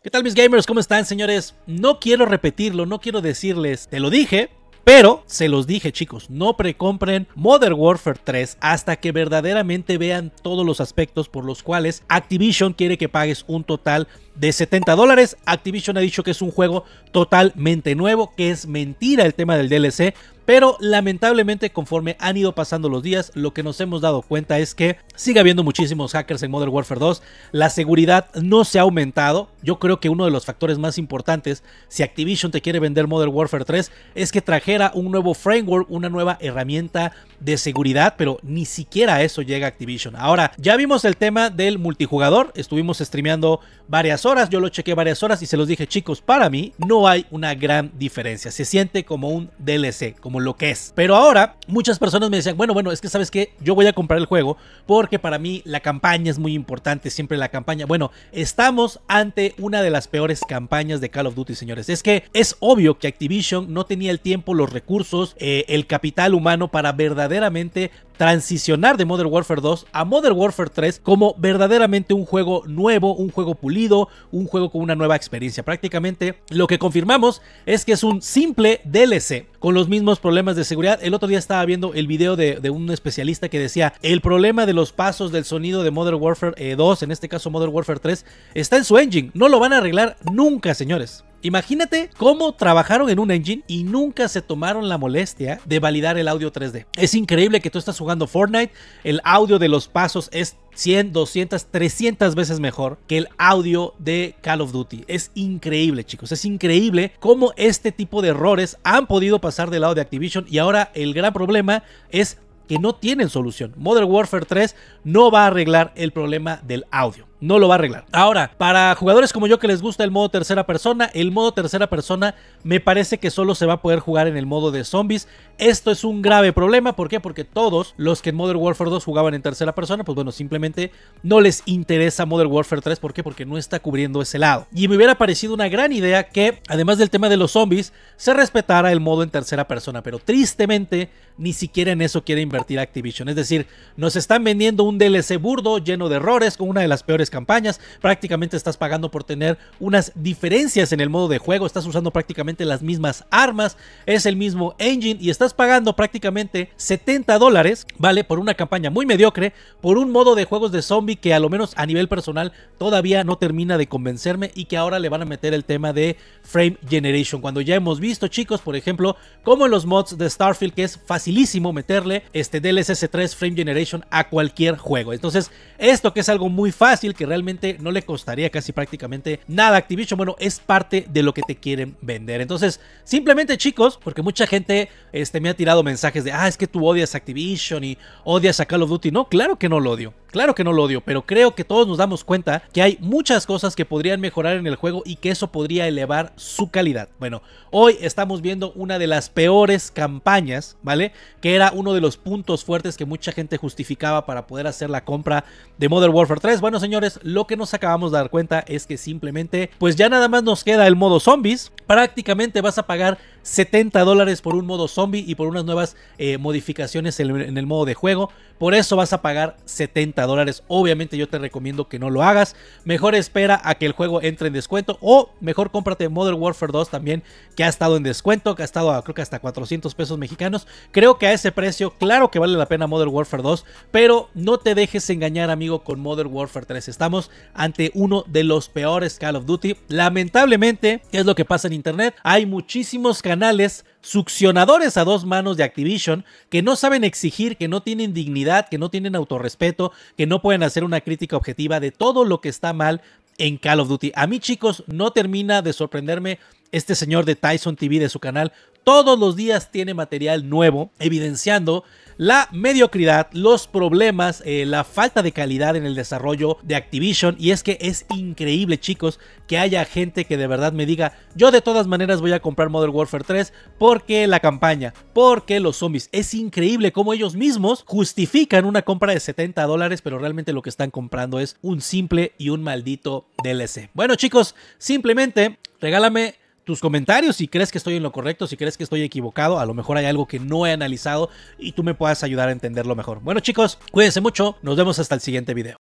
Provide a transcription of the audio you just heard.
¿Qué tal mis gamers? ¿Cómo están señores? No quiero repetirlo, no quiero decirles, te lo dije, pero se los dije chicos, no precompren Modern Warfare 3 hasta que verdaderamente vean todos los aspectos por los cuales Activision quiere que pagues un total de 70 dólares. Activision ha dicho que es un juego totalmente nuevo, que es mentira el tema del DLC, pero lamentablemente conforme han ido pasando los días, lo que nos hemos dado cuenta es que sigue habiendo muchísimos hackers en Modern Warfare 2, la seguridad no se ha aumentado, yo creo que uno de los factores más importantes si Activision te quiere vender Modern Warfare 3 es que trajera un nuevo framework, una nueva herramienta de seguridad, pero ni siquiera eso llega Activision. Ahora, ya vimos el tema del multijugador, estuvimos streameando varias horas, horas, yo lo chequé varias horas y se los dije, chicos, para mí no hay una gran diferencia. Se siente como un DLC, como lo que es. Pero ahora muchas personas me decían, bueno, bueno, es que sabes que yo voy a comprar el juego porque para mí la campaña es muy importante, siempre la campaña. Bueno, estamos ante una de las peores campañas de Call of Duty, señores. Es que es obvio que Activision no tenía el tiempo, los recursos, eh, el capital humano para verdaderamente transicionar de Modern Warfare 2 a Modern Warfare 3 como verdaderamente un juego nuevo, un juego pulido, un juego con una nueva experiencia. Prácticamente lo que confirmamos es que es un simple DLC con los mismos problemas de seguridad. El otro día estaba viendo el video de, un especialista que decía, el problema de los pasos del sonido de Modern Warfare 2, eh, en este caso Modern Warfare 3, está en su engine. No lo van a arreglar nunca, señores. Imagínate cómo trabajaron en un engine y nunca se tomaron la molestia de validar el audio 3D. Es increíble que tú estás jugando Fortnite, el audio de los pasos es 100, 200, 300 veces mejor que el audio de Call of Duty. Es increíble, chicos. Es increíble cómo este tipo de errores han podido pasar del lado de Activision y ahora el gran problema es que no tienen solución. Modern Warfare 3 no va a arreglar el problema del audio no lo va a arreglar. Ahora, para jugadores como yo que les gusta el modo tercera persona, el modo tercera persona me parece que solo se va a poder jugar en el modo de zombies. Esto es un grave problema, ¿por qué? Porque todos los que en Modern Warfare 2 jugaban en tercera persona, pues bueno, simplemente no les interesa Modern Warfare 3, ¿por qué? Porque no está cubriendo ese lado. Y me hubiera parecido una gran idea que, además del tema de los zombies, se respetara el modo en tercera persona, pero tristemente ni siquiera en eso quiere invertir Activision. Es decir, nos están vendiendo un DLC burdo lleno de errores con una de las peores campañas. Prácticamente estás pagando por tener unas diferencias en el modo de juego. Estás usando prácticamente las mismas armas. Es el mismo engine y estás pagando prácticamente 70 dólares, ¿vale? Por una campaña muy mediocre, por un modo de juegos de zombie que a lo menos a nivel personal todavía no termina de convencerme y que ahora le van a meter el tema de frame generation. Cuando ya hemos visto, chicos, por ejemplo, como en los mods de Starfield, que es facilísimo meterle este DLSS3 frame generation a cualquier juego. Entonces, esto que es algo muy fácil, que realmente no le costaría casi prácticamente nada Activision. Bueno, es parte de lo que te quieren vender. Entonces, simplemente chicos, porque mucha gente este, me ha tirado mensajes de, ah, es que tú odias Activision y odias a Call of Duty. No, claro que no lo odio. Claro que no lo odio, pero creo que todos nos damos cuenta que hay muchas cosas que podrían mejorar en el juego y que eso podría elevar su calidad. Bueno, hoy estamos viendo una de las peores campañas, ¿vale? Que era uno de los puntos fuertes que mucha gente justificaba para poder hacer la compra de Modern Warfare 3. Bueno, señores, lo que nos acabamos de dar cuenta es que simplemente, pues ya nada más nos queda el modo zombies, prácticamente vas a pagar 70 dólares por un modo zombie y por unas nuevas eh, modificaciones en, el modo de juego. Por eso vas a pagar 70 dólares. Obviamente yo te recomiendo que no lo hagas. Mejor espera a que el juego entre en descuento o mejor cómprate Modern Warfare 2 también que ha estado en descuento, que ha estado creo que hasta 400 pesos mexicanos. Creo que a ese precio, claro que vale la pena Modern Warfare 2, pero no te dejes engañar amigo con Modern Warfare 3. Estamos ante uno de los peores Call of Duty. Lamentablemente, ¿qué es lo que pasa en internet hay muchísimos canales succionadores a dos manos de Activision que no saben exigir, que no tienen dignidad, que no tienen autorrespeto, que no pueden hacer una crítica objetiva de todo lo que está mal en Call of Duty. A mí, chicos, no termina de sorprenderme este señor de Tyson TV de su canal todos los días tiene material nuevo evidenciando la mediocridad, los problemas, eh, la falta de calidad en el desarrollo de Activision. Y es que es increíble, chicos, que haya gente que de verdad me diga, yo de todas maneras voy a comprar Modern Warfare 3 porque la campaña, porque los zombies. Es increíble cómo ellos mismos justifican una compra de 70 dólares, pero realmente lo que están comprando es un simple y un maldito DLC. Bueno, chicos, simplemente regálame tus comentarios, si crees que estoy en lo correcto, si crees que estoy equivocado, a lo mejor hay algo que no he analizado y tú me puedas ayudar a entenderlo mejor. Bueno chicos, cuídense mucho, nos vemos hasta el siguiente video.